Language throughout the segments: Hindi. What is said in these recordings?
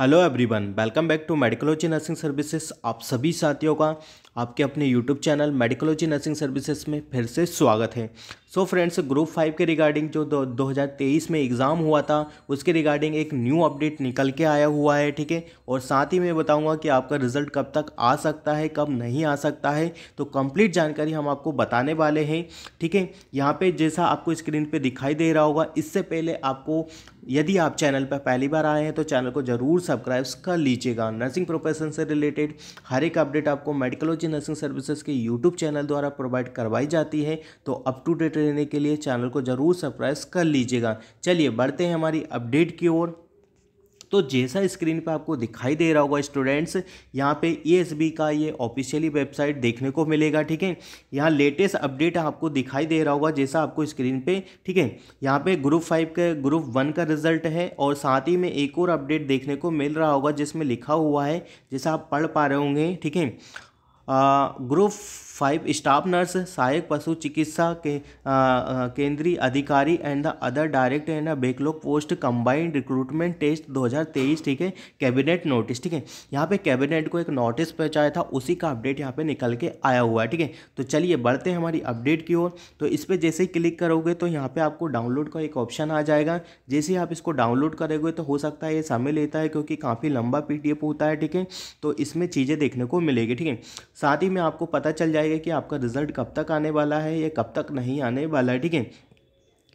hello everyone welcome back to Medicology nursing services आप सभी साथियों का आपके अपने YouTube channel Medicology nursing services में फिर से स्वागत है सो फ्रेंड्स ग्रुप फाइव के रिगार्डिंग जो दो, 2023 में एग्ज़ाम हुआ था उसके रिगार्डिंग एक न्यू अपडेट निकल के आया हुआ है ठीक है और साथ ही मैं बताऊंगा कि आपका रिजल्ट कब तक आ सकता है कब नहीं आ सकता है तो कंप्लीट जानकारी हम आपको बताने वाले हैं ठीक है यहाँ पे जैसा आपको स्क्रीन पे दिखाई दे रहा होगा इससे पहले आपको यदि आप चैनल पर पहली बार आए हैं तो चैनल को ज़रूर सब्सक्राइब कर लीजिएगा नर्सिंग प्रोफेशन से रिलेटेड हर एक अपडेट आपको मेडिकलॉजी नर्सिंग सर्विसेज के यूट्यूब चैनल द्वारा प्रोवाइड करवाई जाती है तो अप टू डेट लेने के लिए चैनल को ज़रूर सब्सक्राइब कर लीजिएगा चलिए बढ़ते हैं हमारी अपडेट की ओर तो जैसा स्क्रीन पे आपको दिखाई दे रहा होगा स्टूडेंट्स यहाँ पे ई e का ये ऑफिशियली वेबसाइट देखने को मिलेगा ठीक है यहाँ लेटेस्ट अपडेट आपको दिखाई दे रहा होगा जैसा आपको स्क्रीन पे ठीक है यहाँ पे ग्रुप फाइव का ग्रुप वन का रिजल्ट है और साथ ही में एक और अपडेट देखने को मिल रहा होगा जिसमें लिखा हुआ है जैसा आप पढ़ पा रहे होंगे ठीक है ग्रुप फाइव स्टाफ नर्स सहायक पशु चिकित्सा के केंद्रीय अधिकारी and the other direct and backlog post combined recruitment test 2023 ठीक है कैबिनेट नोटिस ठीक है यहाँ पे कैबिनेट को एक नोटिस पहुँचाया था उसी का अपडेट यहाँ पे निकल के आया हुआ है ठीक है तो चलिए बढ़ते हैं हमारी अपडेट की ओर तो इस पर जैसे ही क्लिक करोगे तो यहाँ पर आपको डाउनलोड का एक ऑप्शन आ जाएगा जैसे ही आप इसको डाउनलोड करोगे तो हो सकता है ये समय लेता है क्योंकि काफ़ी लंबा पी होता है ठीक है तो इसमें चीज़ें देखने को मिलेगी ठीक है साथ ही में आपको पता चल जाएगा कि आपका रिजल्ट कब तक आने वाला है या कब तक नहीं आने वाला है ठीक है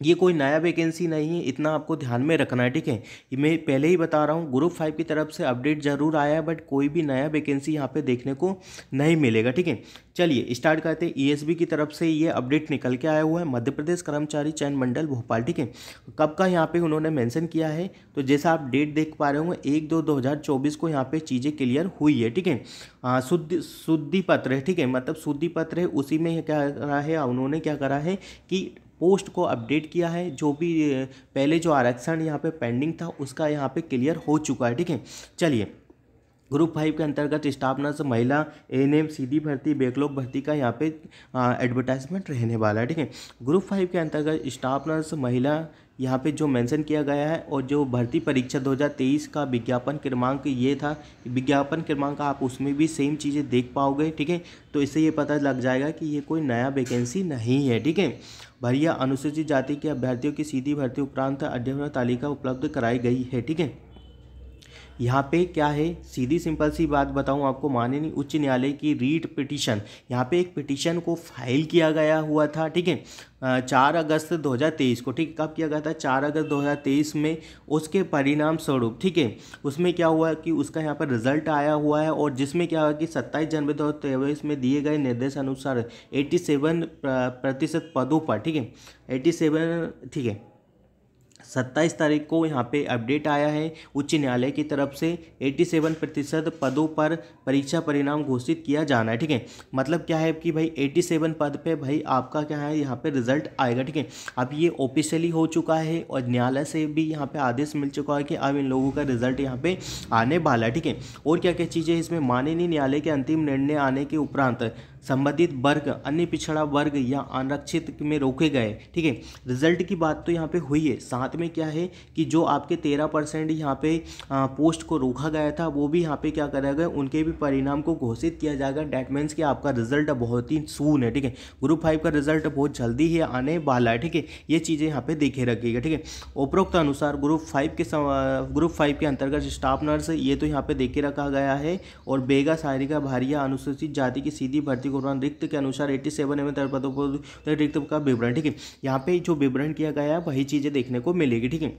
ये कोई नया वैकेंसी नहीं है इतना आपको ध्यान में रखना है ठीक है ये मैं पहले ही बता रहा हूँ ग्रुप फाइव की तरफ से अपडेट ज़रूर आया है बट कोई भी नया वैकेंसी यहाँ पे देखने को नहीं मिलेगा ठीक है चलिए स्टार्ट करते हैं ईएसबी e की तरफ से ये अपडेट निकल के आया हुआ है मध्य प्रदेश कर्मचारी चयन मंडल भोपाल ठीक है कब का यहाँ पर उन्होंने मैंसन किया है तो जैसा आप डेट देख पा रहे होंगे एक दो दो हज़ार चौबीस को यहाँ पर चीज़ें क्लियर हुई है ठीक है शुद्ध शुद्धि पत्र है ठीक है मतलब शुद्धि पत्र है उसी में क्या करा है उन्होंने क्या करा है कि पोस्ट को अपडेट किया है जो भी पहले जो आरक्षण यहाँ पे पेंडिंग था उसका यहाँ पे क्लियर हो चुका है ठीक है चलिए ग्रुप फाइव के अंतर्गत स्टाफ नर्स महिला एन एम सीधी भर्ती बैकलॉग भर्ती का यहाँ पे एडवर्टाइजमेंट रहने वाला है ठीक है ग्रुप फाइव के अंतर्गत स्टाफ नर्स महिला यहाँ पे जो मेंशन किया गया है और जो भर्ती परीक्षा 2023 का विज्ञापन क्रमांक ये था विज्ञापन क्रमांक आप उसमें भी सेम चीज़ें देख पाओगे ठीक है तो इससे ये पता लग जाएगा कि ये कोई नया वैकेंसी नहीं है ठीक है भरिया अनुसूचित जाति के अभ्यर्थियों की सीधी भर्ती उपरांत अध्ययन तालिका उपलब्ध कराई गई है ठीक है यहाँ पे क्या है सीधी सिंपल सी बात बताऊँ आपको माननीय उच्च न्यायालय की रीट पिटिशन यहाँ पे एक पिटिशन को फाइल किया गया हुआ था ठीक है चार अगस्त 2023 को ठीक कब किया गया था चार अगस्त 2023 में उसके परिणाम स्वरूप ठीक है उसमें क्या हुआ कि उसका यहाँ पर रिजल्ट आया हुआ है और जिसमें क्या हुआ कि 27 जनवरी दो में दिए गए निर्देश अनुसार 87 प्रतिशत पदों पर ठीक है 87 ठीक है सत्ताईस तारीख को यहाँ पे अपडेट आया है उच्च न्यायालय की तरफ से 87 प्रतिशत पदों पर परीक्षा परिणाम घोषित किया जाना है ठीक है मतलब क्या है कि भाई 87 पद पे भाई आपका क्या है यहाँ पे रिजल्ट आएगा ठीक है अब ये ऑफिशियली हो चुका है और न्यायालय से भी यहाँ पे आदेश मिल चुका है कि अब इन लोगों का रिजल्ट यहाँ पर आने वाला है ठीक है और क्या क्या चीज़ें इसमें माननीय न्यायालय के अंतिम निर्णय आने के उपरांत संबंधित वर्ग अन्य पिछड़ा वर्ग या आरक्षित में रोके गए ठीक है रिजल्ट की बात तो यहाँ पे हुई है साथ में क्या है कि जो आपके तेरह परसेंट यहाँ पे पोस्ट को रोका गया था वो भी यहाँ पे क्या करा गया उनके भी परिणाम को घोषित किया जाएगा डैट मीन्स कि आपका रिजल्ट बहुत ही सून है ठीक है ग्रुप फाइव का रिजल्ट बहुत जल्दी ही आने वाला है ठीक है ये चीज़ें यहाँ पे देखे रखिएगा ठीक है उपरोक्त अनुसार ग्रुप फाइव के ग्रुप फाइव के अंतर्गत स्टाफ नर्स ये तो यहाँ पे देखे रखा गया है और बेगा का भारिया अनुसूचित जाति की सीधी भर्ती गुणवान रिक्त के अनुसार एट्टी सेवन एवं तेरह पदों पर रिक्त का विवरण ठीक है यहाँ पे जो विवरण किया गया है वही चीज़ें देखने को मिलेगी ठीक है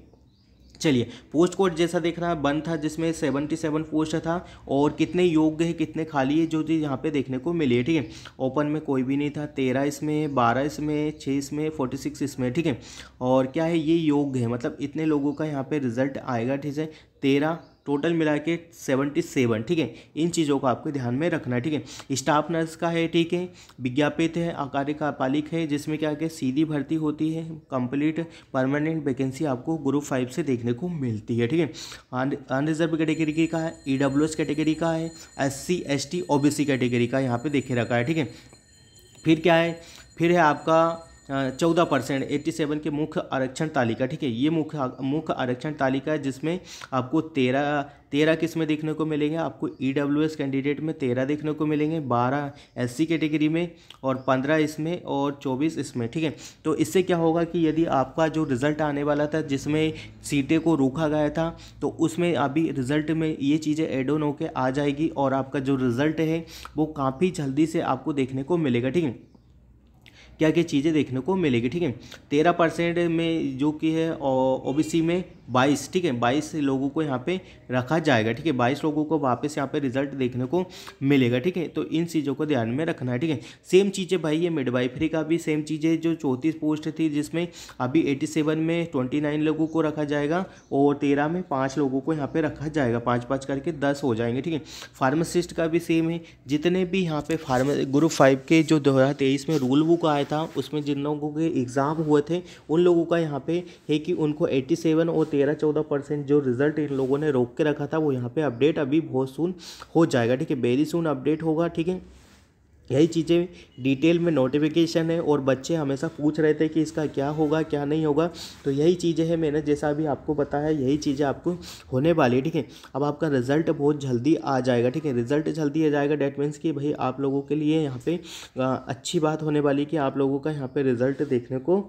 चलिए पोस्ट कोड जैसा देख रहा है बंद था जिसमें सेवेंटी सेवन पोस्ट था और कितने योग्य है कितने खाली है जो चीज़ यहाँ पे देखने को मिली है ठीक है ओपन में कोई भी नहीं था तेरह इसमें बारह इसमें छः इसमें फोर्टी सिक्स इसमें ठीक है और क्या है ये योग्य है मतलब इतने लोगों का यहाँ पे रिजल्ट आएगा ठीक है तेरह टोटल मिला के सेवेंटी सेवन ठीक है इन चीज़ों को आपको ध्यान में रखना है ठीक है स्टाफ नर्स का है ठीक है विज्ञापित है पालिक है जिसमें क्या क्या सीधी भर्ती होती है कंप्लीट परमानेंट वैकेंसी आपको ग्रुप फाइव से देखने को मिलती है ठीक है अनरिजर्व कैटेगरी का है ई कैटेगरी का है S C S T O B C category का यहाँ पर देखे रखा है ठीक है फिर क्या है फिर है आपका चौदह परसेंट एट्टी सेवन के मुख्य आरक्षण तालिका ठीक है ये मुख्य मुख्य आरक्षण तालिका है जिसमें आपको तेरह तेरह किस में देखने को मिलेंगे आपको ई डब्ल्यू एस कैंडिडेट में तेरह देखने को मिलेंगे बारह एस सी कैटेगरी में और पंद्रह इसमें और चौबीस इसमें ठीक है तो इससे क्या होगा कि यदि आपका जो रिज़ल्ट आने वाला था जिसमें सीटें को रोका गया था तो उसमें अभी रिज़ल्ट में ये चीज़ें एड ऑन होकर आ जाएगी और आपका जो रिज़ल्ट है वो काफ़ी जल्दी से आपको देखने को मिलेगा ठीक है क्या क्या चीज़ें देखने को मिलेगी ठीक है तेरह परसेंट में जो कि है ओ बी में बाईस ठीक है बाईस लोगों को यहाँ पे रखा जाएगा ठीक है बाईस लोगों को वापस यहाँ पे रिजल्ट देखने को मिलेगा ठीक है तो इन चीज़ों को ध्यान में रखना है ठीक है सेम चीज़ें भाई ये मिडवाइफरी का भी सेम चीज़ें जो चौंतीस पोस्ट थी जिसमें अभी एटी सेवन में ट्वेंटी नाइन लोगों को रखा जाएगा और तेरह में पाँच लोगों को यहाँ पर रखा जाएगा पाँच पाँच करके दस हो जाएंगे ठीक है फार्मासिस्ट का भी सेम है जितने भी यहाँ पे फार्मा ग्रुप फाइव के जो दो में रूल बुक आए आया था उसमें जिन लोगों के एग्ज़ाम हुए थे उन लोगों का यहाँ पे है कि उनको 87 और 13 14 परसेंट जो रिज़ल्ट इन लोगों ने रोक के रखा था वो यहाँ पे अपडेट अभी बहुत सुन हो जाएगा ठीक है वेरी सुन अपडेट होगा ठीक है यही चीज़ें डिटेल में नोटिफिकेशन है और बच्चे हमेशा पूछ रहे थे कि इसका क्या होगा क्या नहीं होगा तो यही चीज़ें हैं मैंने जैसा अभी आपको बताया यही चीज़ें आपको होने वाली है ठीक है अब आपका रिजल्ट बहुत जल्दी आ जाएगा ठीक है रिजल्ट जल्दी आ जाएगा डेट मीन्स कि भाई आप लोगों के लिए यहाँ पे अच्छी बात होने वाली कि आप लोगों का यहाँ पर रिजल्ट देखने को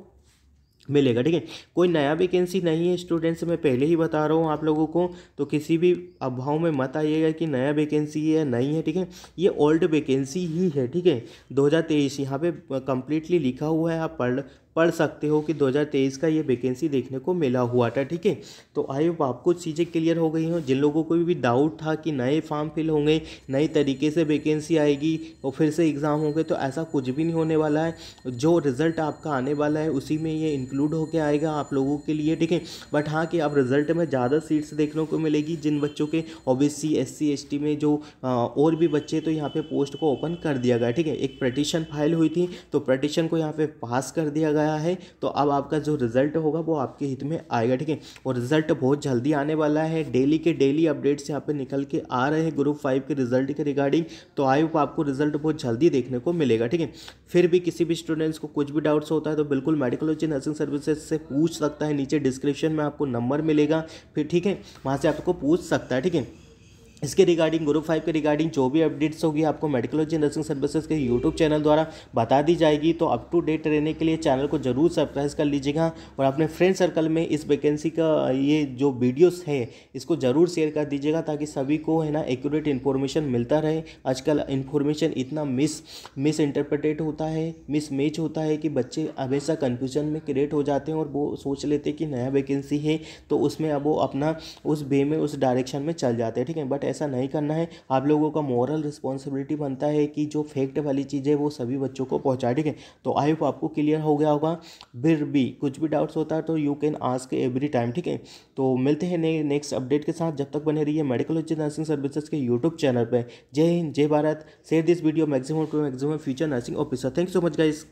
मिलेगा ठीक है कोई नया वैकेंसी नहीं है स्टूडेंट्स मैं पहले ही बता रहा हूँ आप लोगों को तो किसी भी अभाव में मत आइएगा कि नया वैकेंसी है नहीं है ठीक है ये ओल्ड वैकेंसी ही है ठीक है 2023 हज़ार तेईस यहाँ पर कम्प्लीटली लिखा हुआ है आप पढ़ पढ़ सकते हो कि 2023 का ये वैकेंसी देखने को मिला हुआ था ठीक है तो आई होप आपको चीज़ें क्लियर हो गई हों जिन लोगों को भी डाउट था कि नए फॉर्म फिल होंगे नए तरीके से वैकेंसी आएगी और फिर से एग्ज़ाम होंगे तो ऐसा कुछ भी नहीं होने वाला है जो रिज़ल्ट आपका आने वाला है उसी में ये इंक्लूड होकर आएगा आप लोगों के लिए ठीक है बट हाँ कि अब रिज़ल्ट में ज़्यादा सीट्स देखने को मिलेगी जिन बच्चों के ओबीसी एससी एसटी में जो आ, और भी बच्चे तो यहाँ पर पोस्ट को ओपन कर दिया गया ठीक है एक पटिशन फाइल हुई थी तो पटिशन को यहाँ पे पास कर दिया गया गया है तो अब आपका जो रिज़ल्ट होगा वो आपके हित में आएगा ठीक है और रिज़ल्ट बहुत जल्दी आने वाला है डेली के डेली अपडेट्स यहाँ पर निकल के आ रहे हैं ग्रुप फाइव के रिज़ल्ट के रिगार्डिंग तो आई होप आपको रिज़ल्ट बहुत जल्दी देखने को मिलेगा ठीक है फिर भी किसी भी स्टूडेंट्स को कुछ भी डाउट्स होता है तो बिल्कुल मेडिकोलॉजी नर्सिंग सर्विसेज से पूछ सकता है नीचे डिस्क्रिप्शन में आपको नंबर मिलेगा फिर ठीक है वहाँ से आपको पूछ सकता है ठीक है इसके रिगार्डिंग ग्रुप फाइव के रिगार्डिंग जो भी अपडेट्स होगी आपको मेडिकोलॉजी नर्सिंग सर्विसेज के यूट्यूब चैनल द्वारा बता दी जाएगी तो अप टू डेट रहने के लिए चैनल को जरूर सब्सक्राइब कर लीजिएगा और अपने फ्रेंड सर्कल में इस वैकेंसी का ये जो वीडियोस है इसको ज़रूर शेयर कर दीजिएगा ताकि सभी को है ना एक्यूरेट इन्फॉर्मेशन मिलता रहे आजकल इन्फॉर्मेशन इतना मिस मिस इंटरप्रिटेट होता है मिस मैच होता है कि बच्चे हमेशा कन्फ्यूजन में क्रिएट हो जाते हैं और वो सोच लेते हैं कि नया वैकेंसी है तो उसमें अब वो अपना उस वे में उस डायरेक्शन में चल जाते हैं ठीक है बट ऐसा नहीं करना है आप लोगों का मॉरल रिस्पॉन्सिबिलिटी बनता है कि जो फैक्ट वाली चीज़ है वो सभी बच्चों को पहुँचाए ठीक है तो आई होप आपको क्लियर हो गया होगा फिर भी कुछ भी डाउट्स होता है तो you can ask every time ठीक है तो मिलते हैं नेक्स्ट अपडेट के साथ जब तक बने रही है मेडिकोलॉजी नर्सिंग सर्विसेज के यूट्यूब चैनल पर जय हिंद जय Bharat share this video maximum to maximum future nursing officer thank so much guys